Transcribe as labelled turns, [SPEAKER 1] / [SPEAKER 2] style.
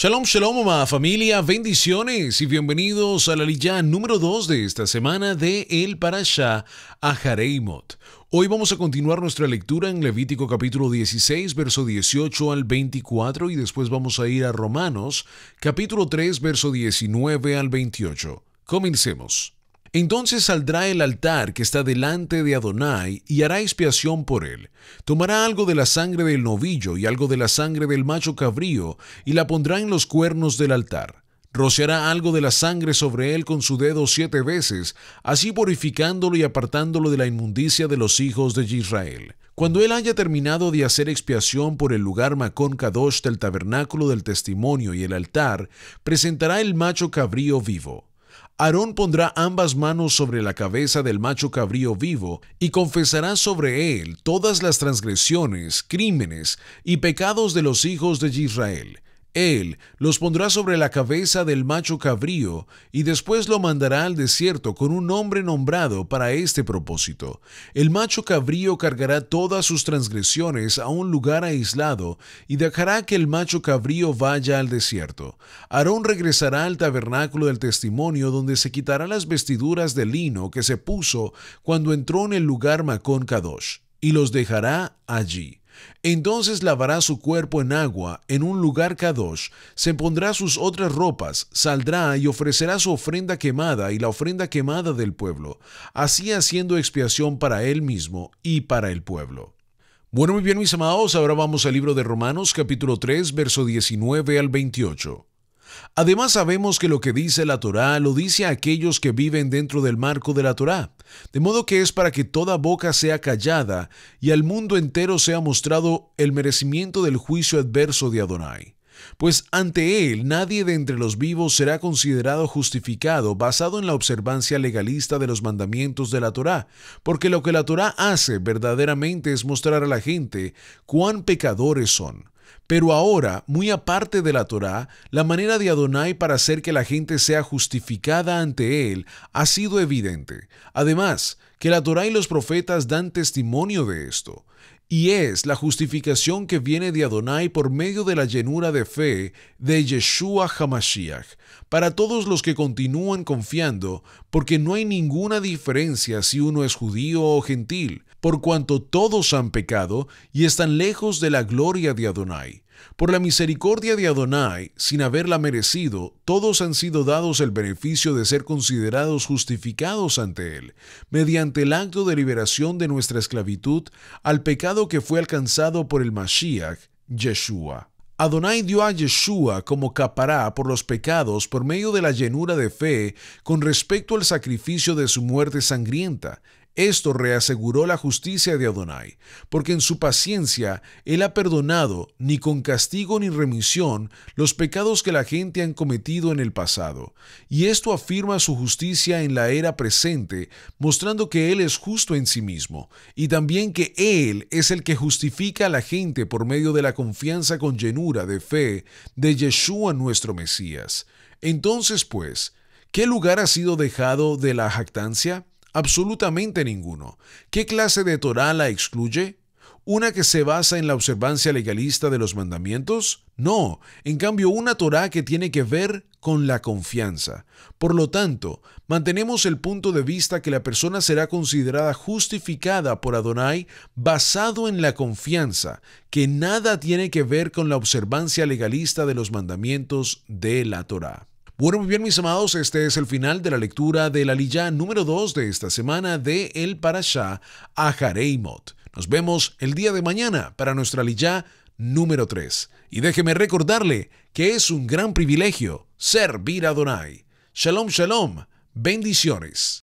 [SPEAKER 1] Shalom, shalom, mamá, familia, bendiciones y bienvenidos a la lilla número 2 de esta semana de El a Jareimot. Hoy vamos a continuar nuestra lectura en Levítico capítulo 16, verso 18 al 24 y después vamos a ir a Romanos capítulo 3, verso 19 al 28. Comencemos. Entonces saldrá el altar que está delante de Adonai y hará expiación por él. Tomará algo de la sangre del novillo y algo de la sangre del macho cabrío y la pondrá en los cuernos del altar. Rociará algo de la sangre sobre él con su dedo siete veces, así purificándolo y apartándolo de la inmundicia de los hijos de Israel. Cuando él haya terminado de hacer expiación por el lugar Macón Kadosh del tabernáculo del testimonio y el altar, presentará el macho cabrío vivo. Aarón pondrá ambas manos sobre la cabeza del macho cabrío vivo y confesará sobre él todas las transgresiones, crímenes y pecados de los hijos de Israel él los pondrá sobre la cabeza del macho cabrío y después lo mandará al desierto con un hombre nombrado para este propósito. El macho cabrío cargará todas sus transgresiones a un lugar aislado y dejará que el macho cabrío vaya al desierto. Aarón regresará al tabernáculo del testimonio donde se quitará las vestiduras de lino que se puso cuando entró en el lugar Macón Kadosh y los dejará allí. Entonces lavará su cuerpo en agua en un lugar kadosh, se pondrá sus otras ropas, saldrá y ofrecerá su ofrenda quemada y la ofrenda quemada del pueblo, así haciendo expiación para él mismo y para el pueblo. Bueno, muy bien mis amados, ahora vamos al libro de Romanos capítulo 3, verso 19 al 28. Además sabemos que lo que dice la Torá lo dice a aquellos que viven dentro del marco de la Torá, de modo que es para que toda boca sea callada y al mundo entero sea mostrado el merecimiento del juicio adverso de Adonai. Pues ante él nadie de entre los vivos será considerado justificado basado en la observancia legalista de los mandamientos de la Torá, porque lo que la Torá hace verdaderamente es mostrar a la gente cuán pecadores son. Pero ahora, muy aparte de la Torá, la manera de Adonai para hacer que la gente sea justificada ante él ha sido evidente. Además, que la Torá y los profetas dan testimonio de esto. Y es la justificación que viene de Adonai por medio de la llenura de fe de Yeshua Hamashiach, para todos los que continúan confiando, porque no hay ninguna diferencia si uno es judío o gentil, por cuanto todos han pecado y están lejos de la gloria de Adonai. Por la misericordia de Adonai, sin haberla merecido, todos han sido dados el beneficio de ser considerados justificados ante Él, mediante el acto de liberación de nuestra esclavitud al pecado que fue alcanzado por el Mashiach, Yeshua. Adonai dio a Yeshua como capará por los pecados por medio de la llenura de fe con respecto al sacrificio de su muerte sangrienta, esto reaseguró la justicia de Adonai, porque en su paciencia él ha perdonado, ni con castigo ni remisión, los pecados que la gente han cometido en el pasado. Y esto afirma su justicia en la era presente, mostrando que él es justo en sí mismo, y también que él es el que justifica a la gente por medio de la confianza con llenura de fe de Yeshua nuestro Mesías. Entonces, pues, ¿qué lugar ha sido dejado de la jactancia? Absolutamente ninguno. ¿Qué clase de Torah la excluye? ¿Una que se basa en la observancia legalista de los mandamientos? No, en cambio una Torah que tiene que ver con la confianza. Por lo tanto, mantenemos el punto de vista que la persona será considerada justificada por Adonai basado en la confianza, que nada tiene que ver con la observancia legalista de los mandamientos de la Torah. Bueno, muy bien, mis amados, este es el final de la lectura de la Liyá número 2 de esta semana de El a Ajareimot. Nos vemos el día de mañana para nuestra Liyá número 3. Y déjeme recordarle que es un gran privilegio servir a Donai. Shalom, shalom, bendiciones.